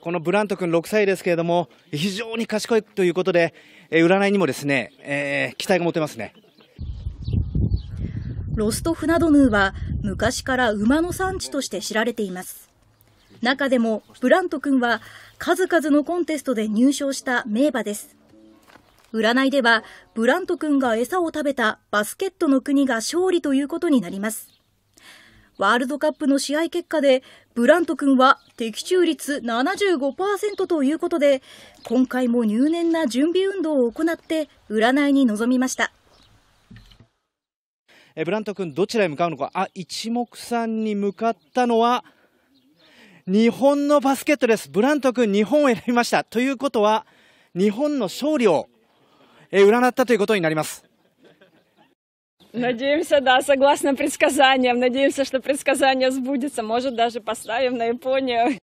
このブラント君6歳ですけれども、非常に賢いということで、占いにもですね、えー、期待が持てますね。ロストフナドヌーは昔から馬の産地として知られています。中でもブラント君は数々のコンテストで入賞した名馬です。占いではブラント君が餌を食べたバスケットの国が勝利ということになります。ワールドカップの試合結果でブラント君は的中率75%ということで今回も入念な準備運動を行って占いに臨みましたえブラント君どちらへ向かうのかあ一目散に向かったのは日本のバスケットですブラント君日本を選びましたということは日本の勝利をえ占ったということになります Надеемся, да, согласно предсказаниям. Надеемся, что предсказание сбудется. Может, даже поставим на Японию.